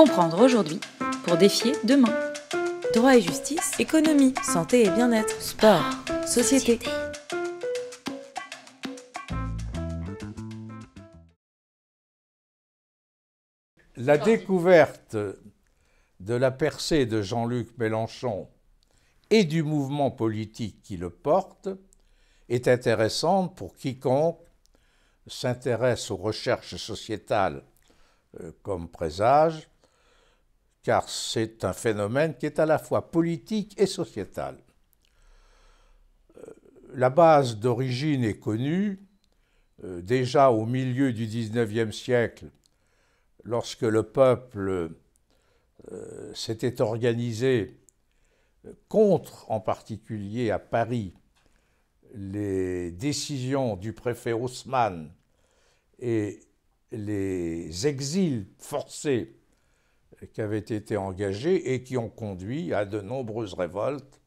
Comprendre aujourd'hui pour défier demain. Droit et justice, économie, santé et bien-être, sport, société. La découverte de la percée de Jean-Luc Mélenchon et du mouvement politique qui le porte est intéressante pour quiconque s'intéresse aux recherches sociétales euh, comme présage car c'est un phénomène qui est à la fois politique et sociétal. Euh, la base d'origine est connue. Euh, déjà au milieu du XIXe siècle, lorsque le peuple euh, s'était organisé contre, en particulier à Paris, les décisions du préfet Haussmann et les exils forcés qui avaient été engagées et qui ont conduit à de nombreuses révoltes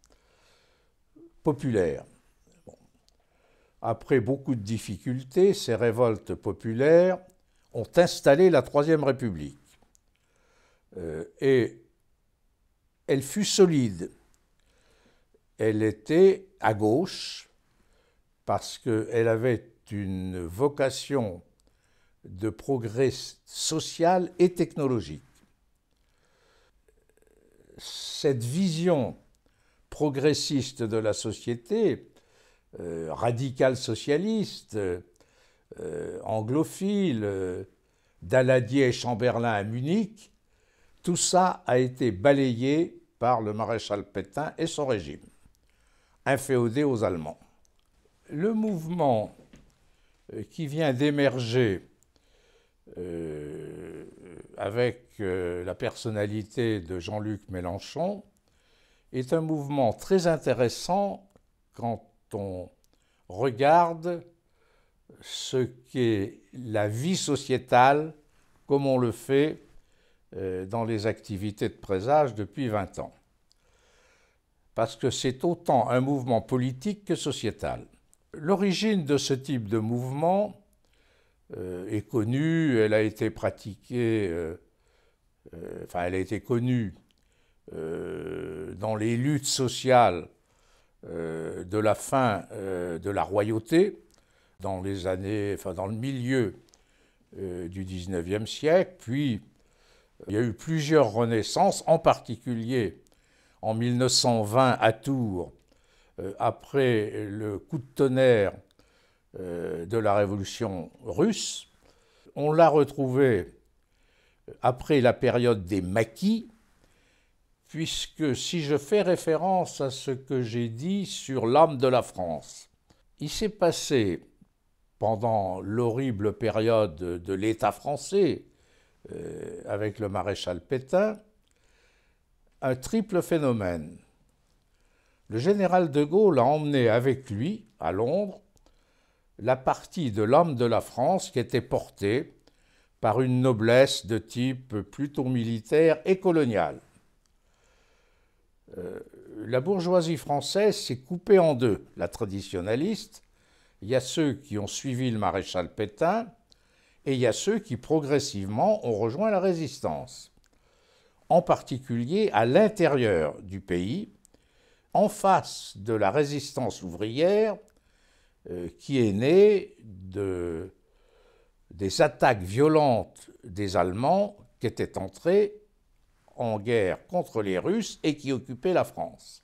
populaires. Après beaucoup de difficultés, ces révoltes populaires ont installé la Troisième République. Euh, et elle fut solide. Elle était à gauche parce qu'elle avait une vocation de progrès social et technologique cette vision progressiste de la société, euh, radicale socialiste, euh, anglophile, euh, d'Aladier et Chamberlain à Munich, tout ça a été balayé par le maréchal Pétain et son régime, inféodé aux Allemands. Le mouvement qui vient d'émerger avec euh, la personnalité de Jean-Luc Mélenchon est un mouvement très intéressant quand on regarde ce qu'est la vie sociétale comme on le fait euh, dans les activités de présage depuis 20 ans. Parce que c'est autant un mouvement politique que sociétal. L'origine de ce type de mouvement euh, est connue, elle a été pratiquée, euh, euh, enfin elle a été connue dans les luttes sociales de la fin de la royauté, dans les années, enfin dans le milieu du 19e siècle, puis il y a eu plusieurs renaissances, en particulier en 1920 à Tours, après le coup de tonnerre euh, de la révolution russe. On l'a retrouvé après la période des maquis, puisque si je fais référence à ce que j'ai dit sur l'âme de la France, il s'est passé pendant l'horrible période de l'État français euh, avec le maréchal Pétain un triple phénomène. Le général de Gaulle a emmené avec lui à Londres la partie de l'homme de la France qui était portée par une noblesse de type plutôt militaire et colonial. Euh, la bourgeoisie française s'est coupée en deux, la traditionnaliste, il y a ceux qui ont suivi le maréchal Pétain, et il y a ceux qui progressivement ont rejoint la résistance, en particulier à l'intérieur du pays, en face de la résistance ouvrière euh, qui est né de, des attaques violentes des Allemands qui étaient entrés en guerre contre les Russes et qui occupaient la France.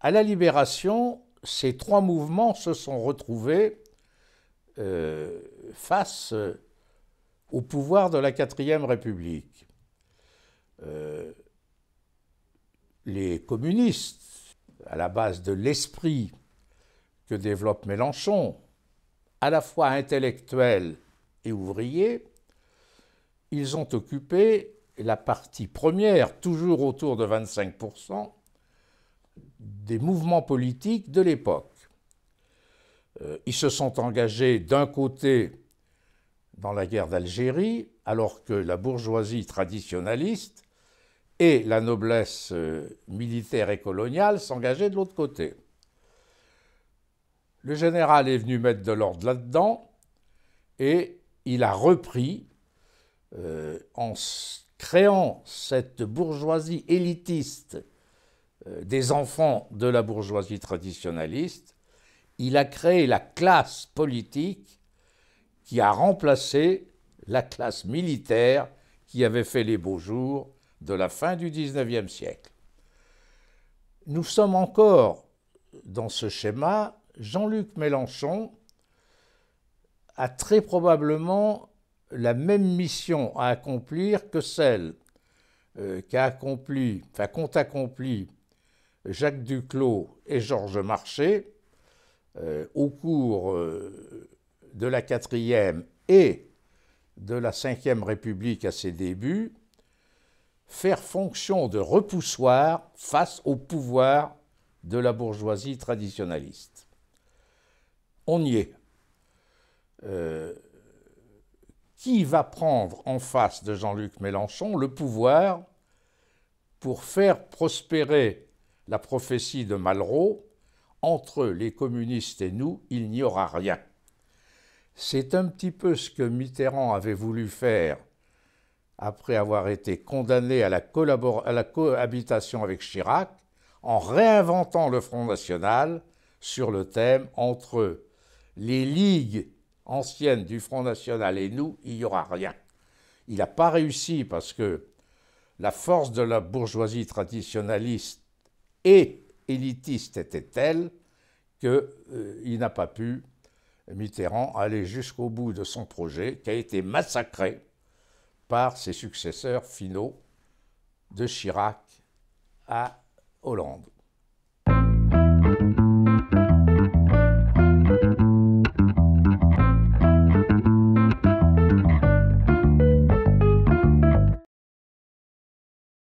À la libération, ces trois mouvements se sont retrouvés euh, face euh, au pouvoir de la Quatrième République. les communistes, à la base de l'esprit que développe Mélenchon, à la fois intellectuels et ouvriers, ils ont occupé la partie première, toujours autour de 25%, des mouvements politiques de l'époque. Euh, ils se sont engagés d'un côté dans la guerre d'Algérie, alors que la bourgeoisie traditionnaliste et la noblesse euh, militaire et coloniale s'engageaient de l'autre côté. Le général est venu mettre de l'ordre là-dedans et il a repris euh, en créant cette bourgeoisie élitiste euh, des enfants de la bourgeoisie traditionnaliste, il a créé la classe politique qui a remplacé la classe militaire qui avait fait les beaux jours de la fin du XIXe siècle. Nous sommes encore dans ce schéma Jean-Luc Mélenchon a très probablement la même mission à accomplir que celle euh, qu'a accompli, enfin, qu'ont accompli Jacques Duclos et Georges Marchais euh, au cours euh, de la quatrième et de la 5e République à ses débuts, faire fonction de repoussoir face au pouvoir de la bourgeoisie traditionnaliste on y est. Euh, qui va prendre en face de Jean-Luc Mélenchon le pouvoir pour faire prospérer la prophétie de Malraux entre les communistes et nous, il n'y aura rien. C'est un petit peu ce que Mitterrand avait voulu faire après avoir été condamné à la, à la cohabitation avec Chirac, en réinventant le Front National sur le thème entre les ligues anciennes du Front National et nous, il n'y aura rien. Il n'a pas réussi parce que la force de la bourgeoisie traditionnaliste et élitiste était telle qu'il euh, n'a pas pu, Mitterrand, aller jusqu'au bout de son projet qui a été massacré par ses successeurs finaux de Chirac à Hollande.